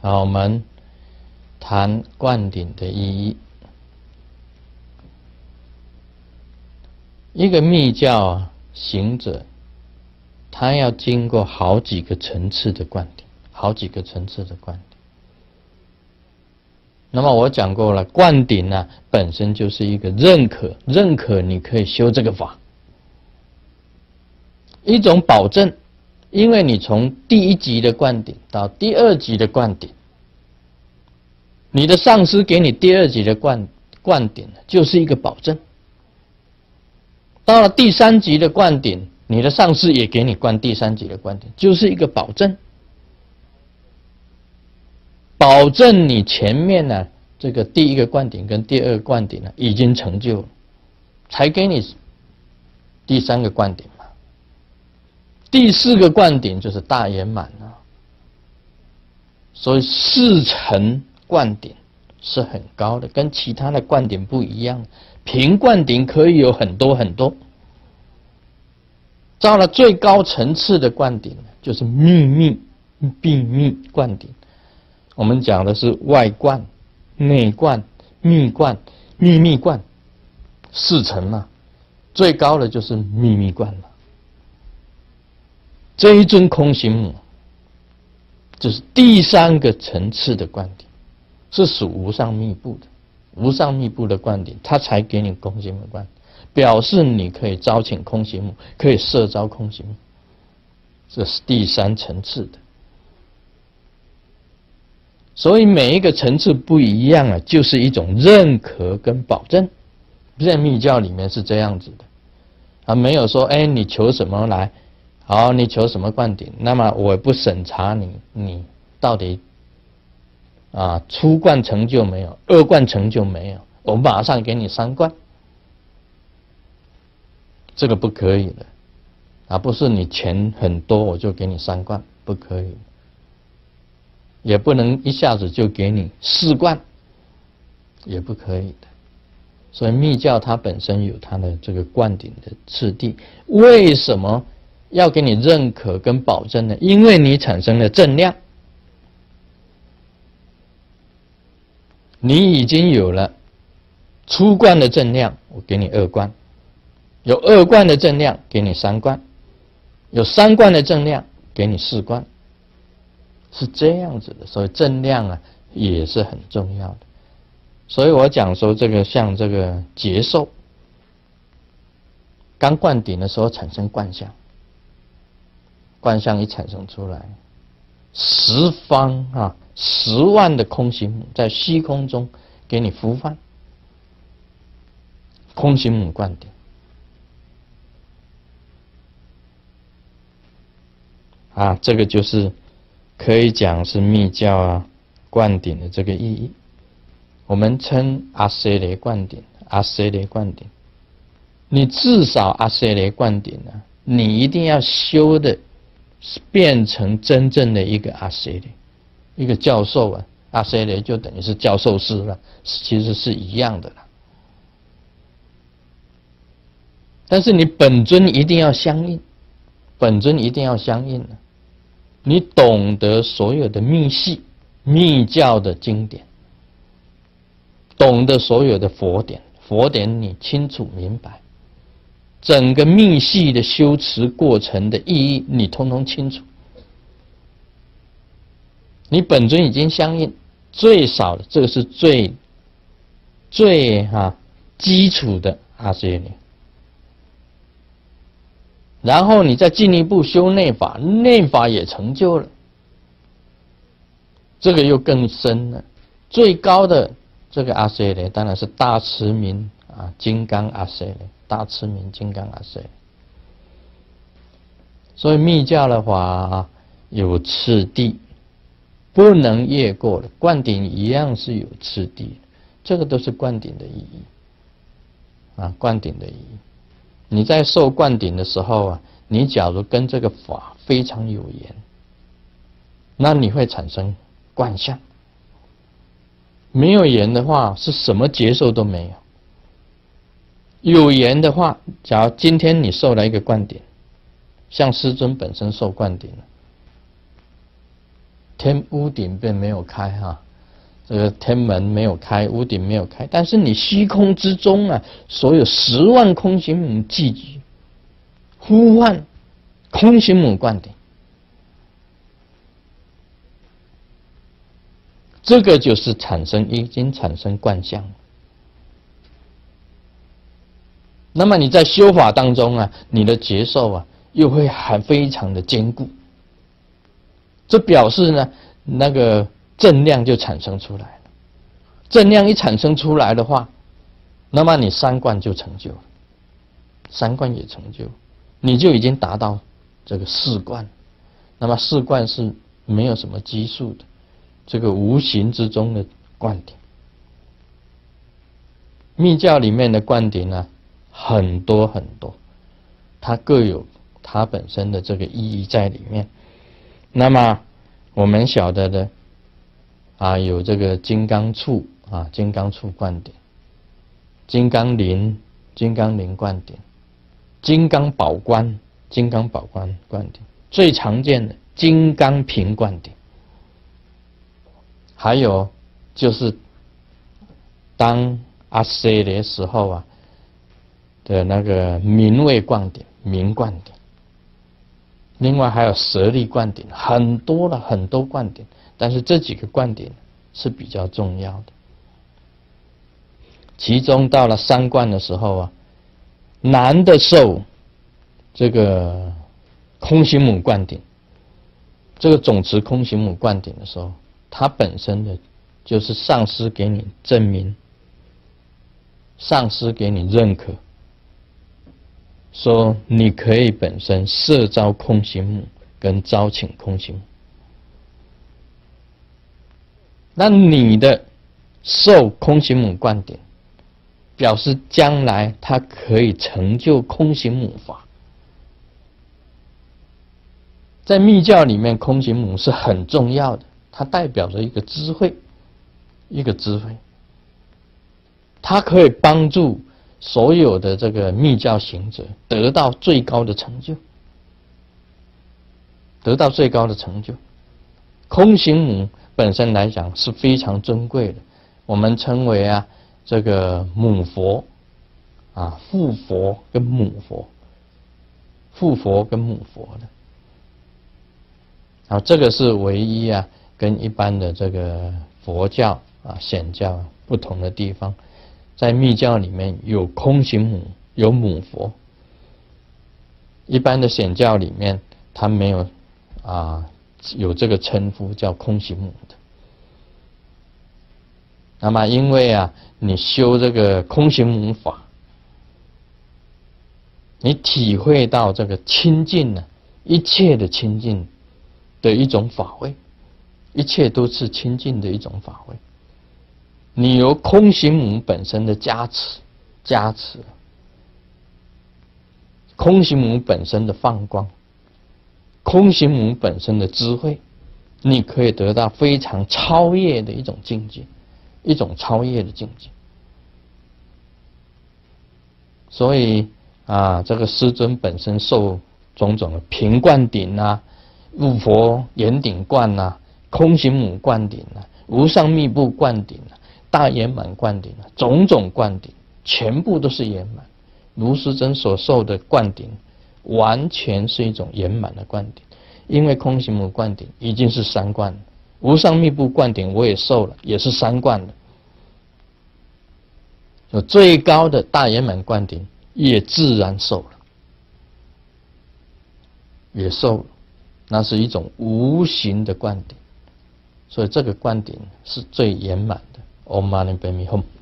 好，我们谈灌顶的意义。一个密教行者，他要经过好几个层次的灌顶，好几个层次的灌顶。那么我讲过了，灌顶呢，本身就是一个认可，认可你可以修这个法，一种保证。因为你从第一级的灌顶到第二级的灌顶，你的上司给你第二级的灌灌顶，就是一个保证。到了第三级的灌顶，你的上司也给你灌第三级的灌顶，就是一个保证，保证你前面呢这个第一个灌顶跟第二个灌顶呢已经成就了，才给你第三个灌顶。第四个灌顶就是大圆满啊，所以四层灌顶是很高的，跟其他的灌顶不一样。平灌顶可以有很多很多，到了最高层次的灌顶就是秘密秘密灌顶。我们讲的是外灌、内灌、密灌、秘密灌，四层嘛，最高的就是秘密灌了。这一尊空行母，就是第三个层次的观点，是属无上密布的。无上密布的观点，它才给你空行母观，表示你可以招请空行母，可以设招空行母。这是第三层次的。所以每一个层次不一样啊，就是一种认可跟保证。密教里面是这样子的，而没有说：哎，你求什么来？好，你求什么灌顶？那么我不审查你，你到底啊，初灌成就没有，二灌成就没有？我马上给你三灌，这个不可以的。而不是你钱很多我就给你三灌，不可以。也不能一下子就给你四灌，也不可以的。所以密教它本身有它的这个灌顶的次第，为什么？要给你认可跟保证的，因为你产生了正量，你已经有了初冠的正量，我给你二冠；有二冠的正量，给你三冠；有三冠的正量，给你四冠。是这样子的，所以正量啊也是很重要的。所以我讲说，这个像这个劫寿，刚灌顶的时候产生灌相。观相一产生出来，十方啊，十万的空行在虚空中给你呼唤，空行母灌顶，啊，这个就是可以讲是密教啊，灌顶的这个意义。我们称阿塞雷灌顶，阿塞雷灌顶，你至少阿塞雷灌顶啊，你一定要修的。是变成真正的一个阿谁的，一个教授啊，阿谁的就等于是教授师了，其实是一样的啦。但是你本尊一定要相应，本尊一定要相应呢。你懂得所有的密系、密教的经典，懂得所有的佛典，佛典你清楚明白。整个命系的修持过程的意义，你通通清楚。你本尊已经相应，最少的这个是最最哈基础的阿阇尼。然后你再进一步修内法，内法也成就了，这个又更深了。最高的这个阿阇尼当然是大慈明啊，金刚阿阇尼。大慈明金刚啊！是，所以密教的话有次第，不能越过的灌顶一样是有次第，这个都是灌顶的意义啊，灌顶的意义。你在受灌顶的时候啊，你假如跟这个法非常有缘，那你会产生惯相；没有缘的话，是什么接受都没有。有缘的话，假如今天你受了一个灌顶，像师尊本身受灌顶，天屋顶便没有开哈，这个天门没有开，屋顶没有开，但是你虚空之中啊，所有十万空行母聚集，呼唤空行母灌顶，这个就是产生已经产生惯相。那么你在修法当中啊，你的结受啊又会很非常的坚固，这表示呢，那个正量就产生出来了。正量一产生出来的话，那么你三观就成就了，三观也成就，你就已经达到这个四观。那么四观是没有什么基数的，这个无形之中的观点，密教里面的观点啊。很多很多，它各有它本身的这个意义在里面。那么我们晓得的啊，有这个金刚杵啊，金刚杵灌顶；金刚铃，金刚铃灌顶；金刚宝冠，金刚宝冠灌顶；最常见的金刚瓶灌顶。还有就是当阿塞的时候啊。的那个明位灌顶、明灌顶，另外还有舍利灌顶，很多了很多灌顶，但是这几个灌顶是比较重要的。其中到了三冠的时候啊，男的受这个空行母灌顶，这个总持空行母灌顶的时候，他本身的就是上师给你证明，上师给你认可。说你可以本身设招空行母跟招请空行母，那你的受空行母灌顶，表示将来他可以成就空行母法。在密教里面，空行母是很重要的，它代表着一个智慧，一个智慧，它可以帮助。所有的这个密教行者得到最高的成就，得到最高的成就。空行母本身来讲是非常尊贵的，我们称为啊这个母佛，啊父佛跟母佛，父佛跟母佛的。啊，这个是唯一啊跟一般的这个佛教啊显教不同的地方。在密教里面有空行母，有母佛。一般的显教里面，它没有，啊，有这个称呼叫空行母的。那么，因为啊，你修这个空行母法，你体会到这个清净呢，一切的清净的一种法位，一切都是清净的一种法位。你由空行母本身的加持，加持，空行母本身的放光，空行母本身的智慧，你可以得到非常超越的一种境界，一种超越的境界。所以啊，这个师尊本身受种种的平灌顶啊，入佛圆顶灌啊，空行母灌顶啊，无上密布灌顶啊。大圆满灌顶种种灌顶全部都是圆满。卢师尊所受的灌顶，完全是一种圆满的灌顶。因为空行母灌顶已经是三灌了，无上密布灌顶我也受了，也是三灌了。就最高的大圆满灌顶也自然受了，也受了，那是一种无形的灌顶，所以这个灌顶是最圆满的。Om Mani Padme Hum